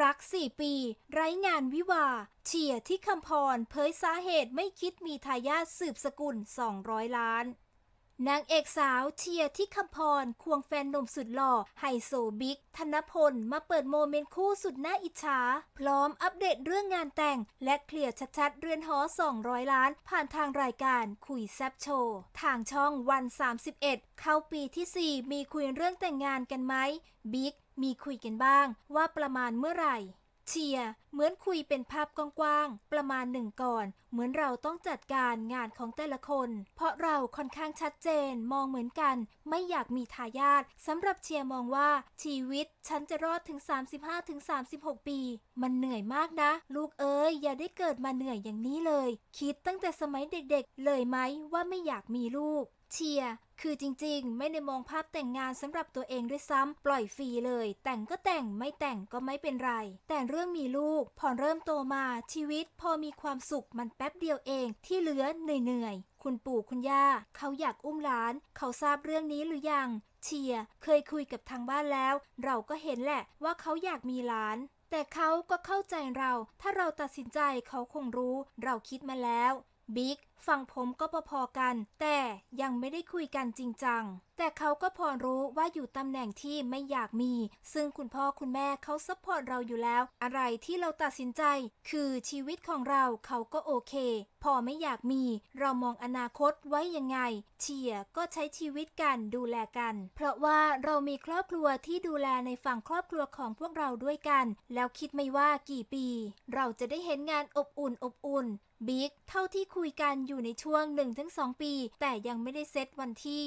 รักสี่ปี ไร้งานวิวาเฉียที่คำพรเผยสาเหตุไม่คิดมีทายาทสืบสกุล 200 ล้าน นางเอกสาวเชียร์ที่คำพรควงแฟนหนุ่มสุดหล่อ ไฮโซ บิ๊ก ธนพล มาเปิดโมเมนต์คู่สุดน่าอิจฉา พร้อมอัปเดตเรื่องงานแต่ง และเคลียร์ชัดๆเรือนหอ 200 ล้าน ผ่านทางรายการคุยแซบโชว์ทางช่องวัน 31 เข้าปีที่ 4 มีคุยเรื่องแต่งงานกันไหมบิ๊กมีคุยกันบ้าง ว่าประมาณเมื่อไหร่ เชียเหมือนคุยเป็นภาพกว้างๆประมาณหนึ่งก่อน เหมือนเราต้องจัดการงานของแต่ละคน เพราะเราค่อนข้างชัดเจนมองเหมือนกัน ไม่อยากมีทายาทสำหรับเชียมองว่าชีวิต ฉันจะรอดถึง 35-36 ปี มันเหนื่อยมากนะ ลูกเอ๋ยอย่าได้เกิดมาเหนื่อยอย่างนี้เลย คิดตั้งแต่สมัยเด็ก ๆ เลยไหมว่าไม่อยากมีลูกเชียร์คือจริงๆ ไม่ได้มองภาพแต่งงานสำหรับตัวเองด้วยซ้ำ ปล่อยฟรีเลย แต่งก็แต่ง ไม่แต่งก็ไม่เป็นไร แต่เรื่องมีลูกพอเริ่มโตมา ชีวิตพอมีความสุขมันแป๊บเดียวเอง ที่เหลือเหนื่อยๆ คุณปู่คุณย่า เขาอยากอุ้มหลาน เขาทราบเรื่องนี้หรือยัง เชียร์เคยคุยกับทางบ้านแล้ว เราก็เห็นแหละว่าเขาอยากมีหลาน แต่เขาก็เข้าใจเรา ถ้าเราตัดสินใจเขาคงรู้ เราคิดมาแล้วบิ๊กฝั่งผมก็พอๆกัน แต่ยังไม่ได้คุยกันจริงจังแต่เขาก็พอรู้ว่าอยู่ตำแหน่งที่ไม่อยากมี ซึ่งคุณพ่อคุณแม่เขาซัพพอร์ตเราอยู่แล้ว อะไรที่เราตัดสินใจ คือชีวิตของเราเขาก็โอเค พอไม่อยากมี เรามองอนาคตไว้ยังไงเชียก็ใช้ชีวิตกันดูแลกัน เพราะว่าเรามีครอบครัวที่ดูแลในฝั่งครอบครัวของพวกเราด้วยกัน แล้วคิดไม่ว่ากี่ปี เราจะได้เห็นงานอบอุ่นอบอุ่นบิ๊กเท่าที่คุคุยกันอยู่ในช่วง1-2ปี แต่ยังไม่ได้เซตวันที่